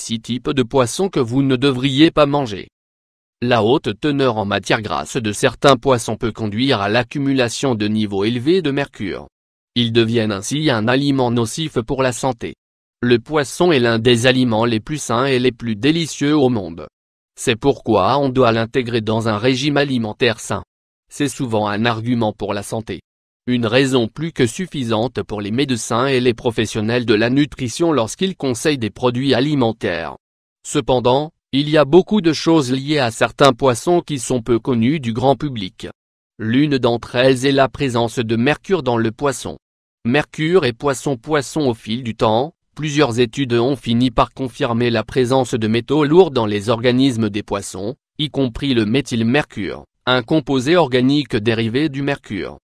Six types de poissons que vous ne devriez pas manger. La haute teneur en matière grasse de certains poissons peut conduire à l'accumulation de niveaux élevés de mercure. Ils deviennent ainsi un aliment nocif pour la santé. Le poisson est l'un des aliments les plus sains et les plus délicieux au monde. C'est pourquoi on doit l'intégrer dans un régime alimentaire sain. C'est souvent un argument pour la santé. Une raison plus que suffisante pour les médecins et les professionnels de la nutrition lorsqu'ils conseillent des produits alimentaires. Cependant, il y a beaucoup de choses liées à certains poissons qui sont peu connues du grand public. L'une d'entre elles est la présence de mercure dans le poisson. Mercure et poisson-poisson au fil du temps, plusieurs études ont fini par confirmer la présence de métaux lourds dans les organismes des poissons, y compris le méthylmercure, un composé organique dérivé du mercure.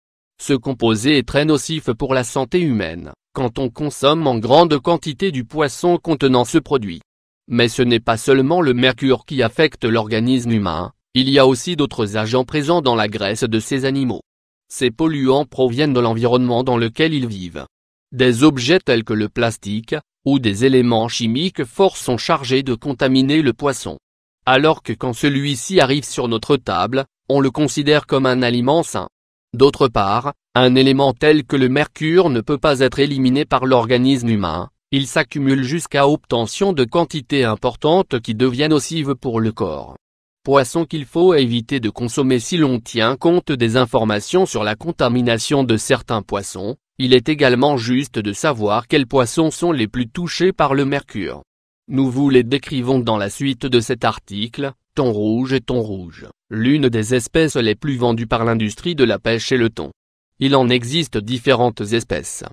Ce composé est très nocif pour la santé humaine, quand on consomme en grande quantité du poisson contenant ce produit. Mais ce n'est pas seulement le mercure qui affecte l'organisme humain, il y a aussi d'autres agents présents dans la graisse de ces animaux. Ces polluants proviennent de l'environnement dans lequel ils vivent. Des objets tels que le plastique, ou des éléments chimiques forts sont chargés de contaminer le poisson. Alors que quand celui-ci arrive sur notre table, on le considère comme un aliment sain. D'autre part, un élément tel que le mercure ne peut pas être éliminé par l'organisme humain, il s'accumule jusqu'à obtention de quantités importantes qui deviennent nocives pour le corps. Poissons qu'il faut éviter de consommer si l'on tient compte des informations sur la contamination de certains poissons, il est également juste de savoir quels poissons sont les plus touchés par le mercure. Nous vous les décrivons dans la suite de cet article, ton rouge et ton rouge, l'une des espèces les plus vendues par l'industrie de la pêche est le thon. Il en existe différentes espèces.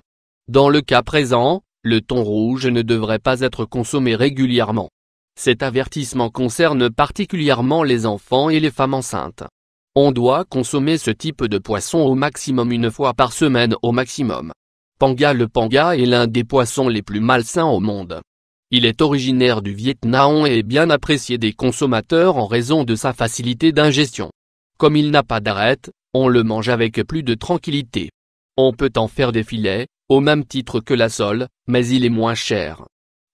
Dans le cas présent, le thon rouge ne devrait pas être consommé régulièrement. Cet avertissement concerne particulièrement les enfants et les femmes enceintes. On doit consommer ce type de poisson au maximum une fois par semaine au maximum. Panga le panga est l'un des poissons les plus malsains au monde. Il est originaire du Vietnam et est bien apprécié des consommateurs en raison de sa facilité d'ingestion. Comme il n'a pas d'arête, on le mange avec plus de tranquillité. On peut en faire des filets, au même titre que la sole, mais il est moins cher.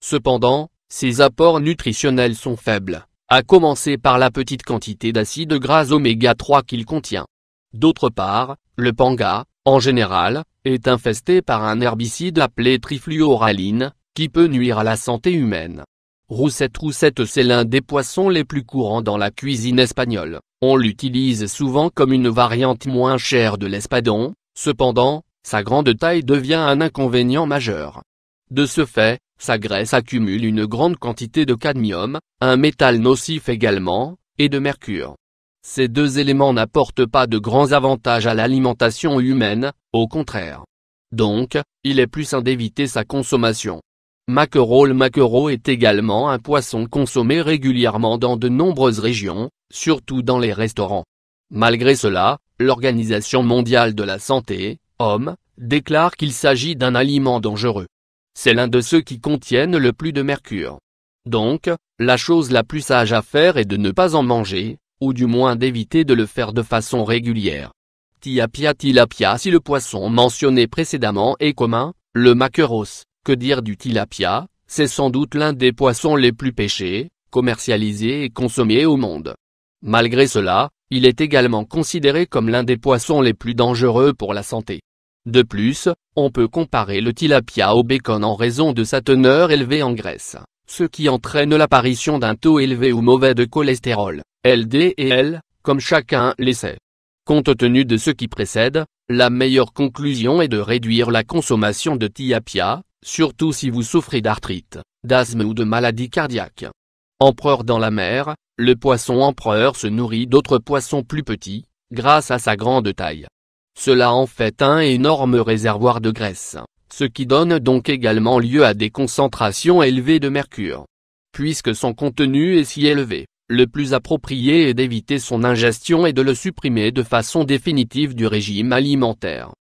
Cependant, ses apports nutritionnels sont faibles, à commencer par la petite quantité d'acide gras oméga 3 qu'il contient. D'autre part, le panga, en général, est infesté par un herbicide appelé trifluoraline, qui peut nuire à la santé humaine. Roussette Roussette c'est l'un des poissons les plus courants dans la cuisine espagnole, on l'utilise souvent comme une variante moins chère de l'espadon, cependant, sa grande taille devient un inconvénient majeur. De ce fait, sa graisse accumule une grande quantité de cadmium, un métal nocif également, et de mercure. Ces deux éléments n'apportent pas de grands avantages à l'alimentation humaine, au contraire. Donc, il est plus sain d'éviter sa consommation. Le maquereau est également un poisson consommé régulièrement dans de nombreuses régions, surtout dans les restaurants. Malgré cela, l'Organisation mondiale de la santé, Homme, déclare qu'il s'agit d'un aliment dangereux. C'est l'un de ceux qui contiennent le plus de mercure. Donc, la chose la plus sage à faire est de ne pas en manger, ou du moins d'éviter de le faire de façon régulière. Tiapia tilapia Si le poisson mentionné précédemment est commun, le maqueros, que dire du tilapia, c'est sans doute l'un des poissons les plus pêchés, commercialisés et consommés au monde. Malgré cela, il est également considéré comme l'un des poissons les plus dangereux pour la santé. De plus, on peut comparer le tilapia au bacon en raison de sa teneur élevée en graisse, ce qui entraîne l'apparition d'un taux élevé ou mauvais de cholestérol, LDL, comme chacun les sait. Compte tenu de ce qui précède, la meilleure conclusion est de réduire la consommation de tilapia, surtout si vous souffrez d'arthrite, d'asthme ou de maladies cardiaques. Empereur dans la mer, le poisson empereur se nourrit d'autres poissons plus petits, grâce à sa grande taille. Cela en fait un énorme réservoir de graisse, ce qui donne donc également lieu à des concentrations élevées de mercure. Puisque son contenu est si élevé, le plus approprié est d'éviter son ingestion et de le supprimer de façon définitive du régime alimentaire.